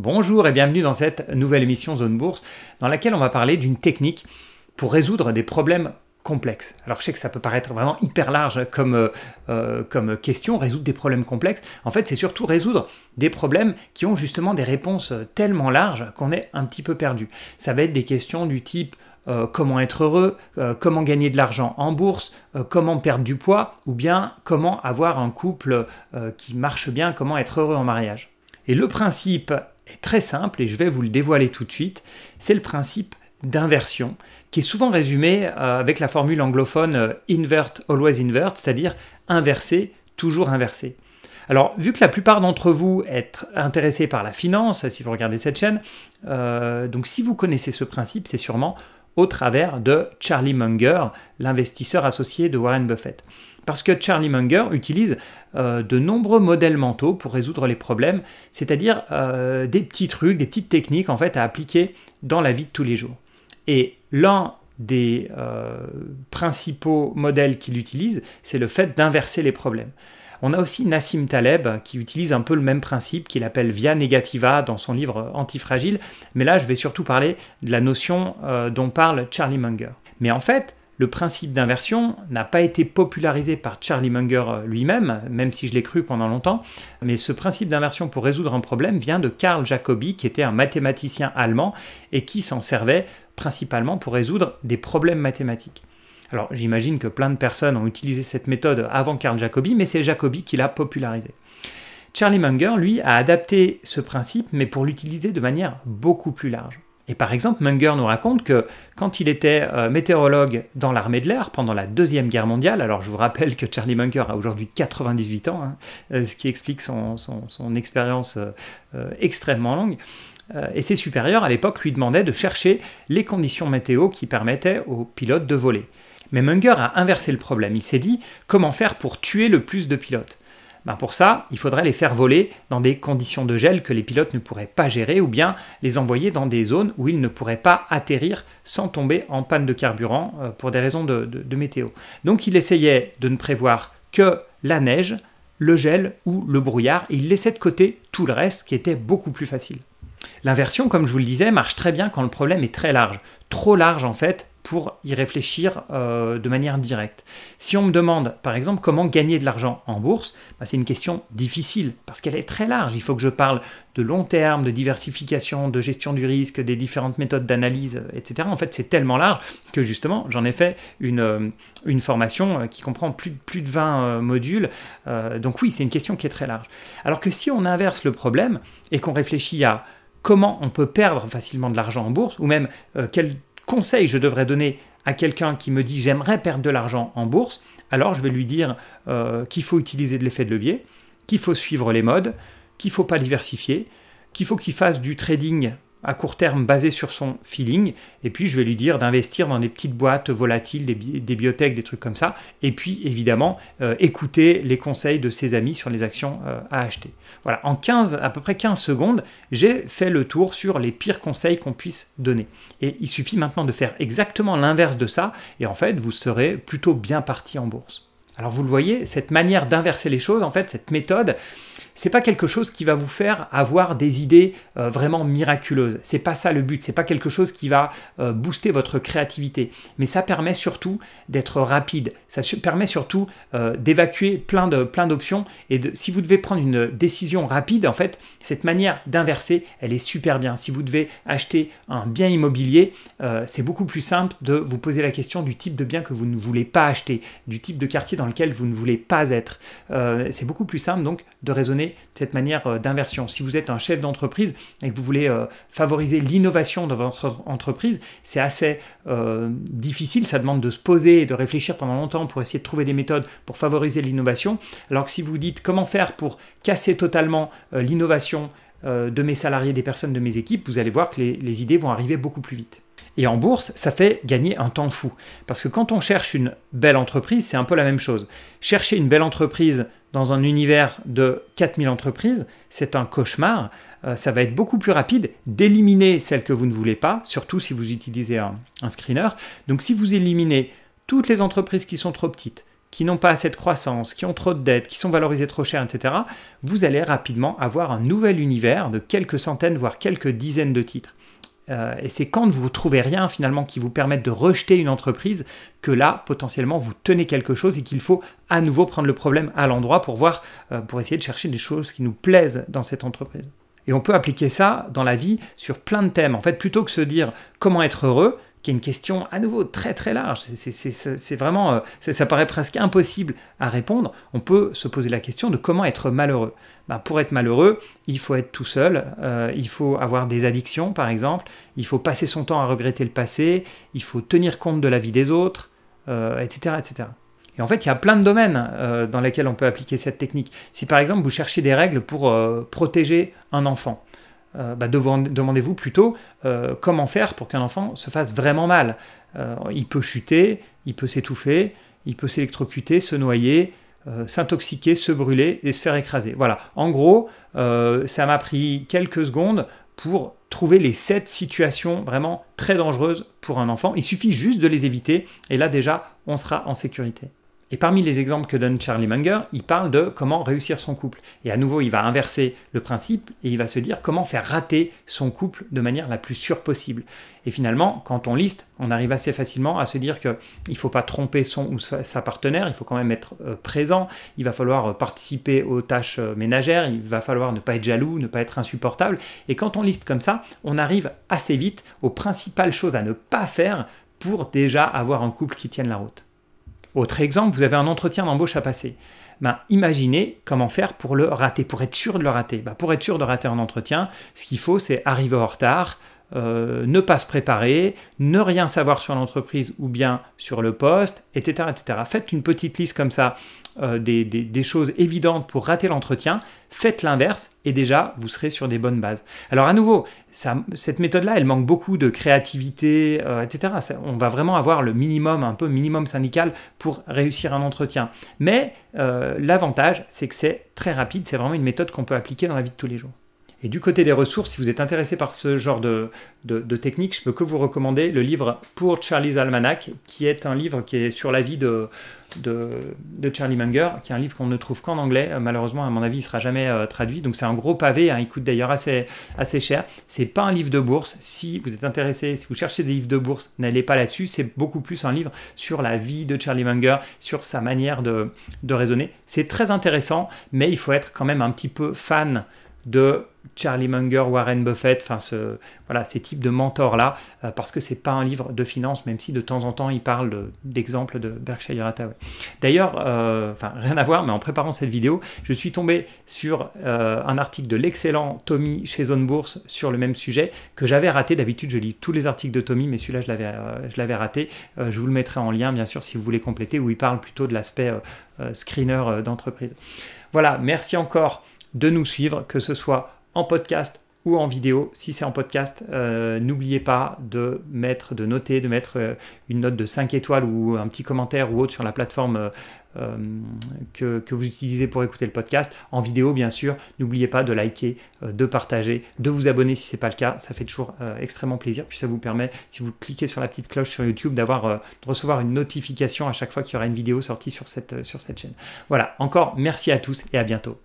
Bonjour et bienvenue dans cette nouvelle émission Zone Bourse dans laquelle on va parler d'une technique pour résoudre des problèmes complexes. Alors je sais que ça peut paraître vraiment hyper large comme, euh, euh, comme question, résoudre des problèmes complexes. En fait c'est surtout résoudre des problèmes qui ont justement des réponses tellement larges qu'on est un petit peu perdu. Ça va être des questions du type euh, comment être heureux, comment gagner de l'argent en bourse, comment perdre du poids, ou bien comment avoir un couple qui marche bien, comment être heureux en mariage. Et le principe est très simple et je vais vous le dévoiler tout de suite. C'est le principe d'inversion qui est souvent résumé euh, avec la formule anglophone euh, invert always invert, c'est-à-dire inverser toujours inverser. Alors, vu que la plupart d'entre vous êtes intéressés par la finance, si vous regardez cette chaîne, euh, donc si vous connaissez ce principe, c'est sûrement au travers de Charlie Munger, l'investisseur associé de Warren Buffett. Parce que Charlie Munger utilise euh, de nombreux modèles mentaux pour résoudre les problèmes, c'est-à-dire euh, des petits trucs, des petites techniques en fait à appliquer dans la vie de tous les jours. Et l'un des euh, principaux modèles qu'il utilise, c'est le fait d'inverser les problèmes. On a aussi Nassim Taleb qui utilise un peu le même principe qu'il appelle via negativa dans son livre Antifragile, mais là je vais surtout parler de la notion dont parle Charlie Munger. Mais en fait, le principe d'inversion n'a pas été popularisé par Charlie Munger euh, lui-même, même si je l'ai cru pendant longtemps, mais ce principe d'inversion pour résoudre un problème vient de Karl Jacobi, qui était un mathématicien allemand et qui s'en servait principalement pour résoudre des problèmes mathématiques. Alors j'imagine que plein de personnes ont utilisé cette méthode avant Karl Jacobi, mais c'est Jacobi qui l'a popularisé. Charlie Munger, lui, a adapté ce principe, mais pour l'utiliser de manière beaucoup plus large. Et par exemple, Munger nous raconte que quand il était euh, météorologue dans l'armée de l'air pendant la Deuxième Guerre mondiale, alors je vous rappelle que Charlie Munger a aujourd'hui 98 ans, hein, euh, ce qui explique son, expérience euh, extrêmement longue, et ses supérieurs à l'époque lui demandaient de chercher les conditions météo qui permettaient aux pilotes de voler. Mais Munger a inversé le problème, il s'est dit comment faire pour tuer le plus de pilotes ben, pour ça, il faudrait les faire voler dans des conditions de gel que les pilotes ne pourraient pas gérer ou bien les envoyer dans des zones où ils ne pourraient pas atterrir sans tomber en panne de carburant euh, pour des raisons de, de météo. Donc il essayait de ne prévoir que la neige, le gel ou le brouillard et il laissait de côté tout le reste qui était beaucoup plus facile. L'inversion, comme je vous le disais, marche très bien quand le problème est très large. Trop large en fait pour y réfléchir euh, de manière directe. Si on me demande, par exemple, comment gagner de l'argent en bourse, bah, c'est une question difficile parce qu'elle est très large. Il faut que je parle de long terme, de diversification, de gestion du risque, des différentes méthodes d'analyse, etc. En fait, c'est tellement large que justement, j'en ai fait une, euh, une formation euh, qui comprend plus, plus de 20 modules. donc oui, c'est une question qui est très large. Alors que si on inverse le problème et qu'on réfléchit à comment on peut perdre facilement de l'argent en bourse, ou même quel conseil je devrais donner à quelqu'un qui me dit j'aimerais perdre de l'argent en bourse, alors je vais lui dire euh, qu'il faut utiliser de l'effet de levier, qu'il faut suivre les modes, qu'il ne faut pas diversifier, qu'il faut qu'il fasse du trading à court terme basé sur son feeling, et puis je vais lui dire d'investir dans des petites boîtes volatiles, des, des, des trucs comme ça, et puis évidemment euh, écouter les conseils de ses amis sur les actions euh, à acheter. Voilà, en 15, à peu près 15 secondes, j'ai fait le tour sur les pires conseils qu'on puisse donner. Et il suffit maintenant de faire exactement l'inverse de ça, et en fait vous serez plutôt bien parti en bourse. Alors vous le voyez, cette manière d'inverser les choses, en fait cette méthode, c'est pas quelque chose qui va vous faire avoir des idées euh, vraiment miraculeuses. C'est pas ça le but, c'est pas quelque chose qui va euh, booster votre créativité, mais ça permet surtout d'être rapide. Ça permet surtout euh, d'évacuer plein de plein d'options et si vous devez prendre une décision rapide en fait, cette manière d'inverser, elle est super bien. Si vous devez acheter un bien immobilier, c'est beaucoup plus simple de vous poser la question du type de bien que vous ne voulez pas acheter, du type de quartier dans lequel vous ne voulez pas être. c'est beaucoup plus simple donc de raisonner cette manière euh, d'inversion. Si vous êtes un chef d'entreprise et que vous voulez euh, favoriser l'innovation dans votre entreprise, c'est assez euh, difficile, ça demande de se poser et de réfléchir pendant longtemps pour essayer de trouver des méthodes pour favoriser l'innovation. Alors que si vous dites comment faire pour casser totalement l'innovation, de mes salariés, des personnes de mes équipes, vous allez voir que les, idées vont arriver beaucoup plus vite. Et en bourse, ça fait gagner un temps fou. Parce que quand on cherche une belle entreprise, c'est un peu la même chose. Chercher une belle entreprise dans un univers de 4000 entreprises, c'est un cauchemar. Euh, ça va être beaucoup plus rapide d'éliminer celles que vous ne voulez pas, surtout si vous utilisez un, un, screener. Donc si vous éliminez toutes les entreprises qui sont trop petites, qui n'ont pas assez de croissance, qui ont trop de dettes, qui sont valorisées trop cher, etc., vous allez rapidement avoir un nouvel univers de quelques centaines, voire quelques dizaines de titres. Euh, et c'est quand vous ne trouvez rien finalement qui vous permette de rejeter une entreprise que là, potentiellement, vous tenez quelque chose et qu'il faut à nouveau prendre le problème à l'endroit pour voir, euh, pour essayer de chercher des choses qui nous plaisent dans cette entreprise. Et on peut appliquer ça dans la vie sur plein de thèmes. En fait, plutôt que se dire comment être heureux, qui est une question à nouveau très très large. C'est vraiment, euh, ça paraît presque impossible à répondre. On peut se poser la question de comment être malheureux. Ben, pour être malheureux, il faut être tout seul, euh, il faut avoir des addictions par exemple, il faut passer son temps à regretter le passé, il faut tenir compte de la vie des autres, etc., euh, etc. Et en fait, il y a plein de domaines dans lesquels on peut appliquer cette technique. Si par exemple vous cherchez des règles pour protéger un enfant, euh, bah, demandez-vous plutôt euh, comment faire pour qu'un enfant se fasse vraiment mal. Euh, il peut chuter, il peut s'étouffer, il peut s'électrocuter, se noyer, s'intoxiquer, se brûler et se faire écraser. Voilà. En gros, ça m'a pris quelques secondes pour trouver les sept situations vraiment très dangereuses pour un enfant. Il suffit juste de les éviter et là déjà, on sera en sécurité. Et parmi les exemples que donne Charlie Munger, il parle de comment réussir son couple. Et à nouveau, il va inverser le principe et il va se dire comment faire rater son couple de manière la plus sûre possible. Et finalement, quand on liste, on arrive assez facilement à se dire qu'il ne faut pas tromper son ou sa partenaire, il faut quand même être euh, présent, il va falloir euh, participer aux tâches euh, ménagères, il va falloir ne pas être jaloux, ne pas être insupportable. Et quand on liste comme ça, on arrive assez vite aux principales choses à ne pas faire pour déjà avoir un couple qui tienne la route. Autre exemple, vous avez un entretien d'embauche à passer. Ben, imaginez comment faire pour le rater, pour être sûr de le rater. Ben, pour être sûr de rater un entretien, ce qu'il faut, c'est arriver en retard, euh, ne pas se préparer, ne rien savoir sur l'entreprise ou bien sur le poste, etc. etc. Faites une petite liste comme ça euh, des, choses évidentes pour rater l'entretien, faites l'inverse et déjà vous serez sur des bonnes bases. Alors à nouveau, ça, cette méthode-là, elle manque beaucoup de créativité, euh, etc. on va vraiment avoir le minimum, un peu minimum syndical pour réussir un entretien. Mais l'avantage, c'est que c'est très rapide, c'est vraiment une méthode qu'on peut appliquer dans la vie de tous les jours. Et du côté des ressources, si vous êtes intéressé par ce genre de, de, technique, je peux que vous recommander le livre Pour Charlie's Almanac, qui est un livre qui est sur la vie de, de, Charlie Munger, qui est un livre qu'on ne trouve qu'en anglais. Euh, malheureusement, à mon avis, il ne sera jamais euh, traduit. Donc c'est un gros pavé, hein. il coûte d'ailleurs assez, assez cher. C'est pas un livre de bourse. Si vous êtes intéressé, si vous cherchez des livres de bourse, n'allez pas là-dessus. C'est beaucoup plus un livre sur la vie de Charlie Munger, sur sa manière de, de raisonner. C'est très intéressant, mais il faut être quand même un petit peu fan de Charlie Munger, Warren Buffett, enfin ce, voilà, ces types de mentors-là, euh, parce que c'est pas un livre de finance, même si de temps en temps il parle d'exemples de, Berkshire Hathaway. D'ailleurs, euh, enfin rien à voir, mais en préparant cette vidéo, je suis tombé sur euh, un article de l'excellent Tommy chez Zone Bourse sur le même sujet que j'avais raté. D'habitude, je lis tous les articles de Tommy, mais celui-là, je l'avais raté. je vous le mettrai en lien, bien sûr, si vous voulez compléter, où il parle plutôt de l'aspect screener d'entreprise. Voilà, merci encore de nous suivre, que ce soit en podcast ou en vidéo. Si c'est en podcast, euh, n'oubliez pas de mettre, de noter, de mettre euh, une note de 5 étoiles ou un petit commentaire ou autre sur la plateforme euh, que, vous utilisez pour écouter le podcast. En vidéo, bien sûr, n'oubliez pas de liker, de partager, de vous abonner si ce n'est pas le cas. Ça fait toujours extrêmement plaisir. Puis ça vous permet, si vous cliquez sur la petite cloche sur YouTube, d'avoir, de recevoir une notification à chaque fois qu'il y aura une vidéo sortie sur cette, sur cette chaîne. Voilà, encore merci à tous et à bientôt.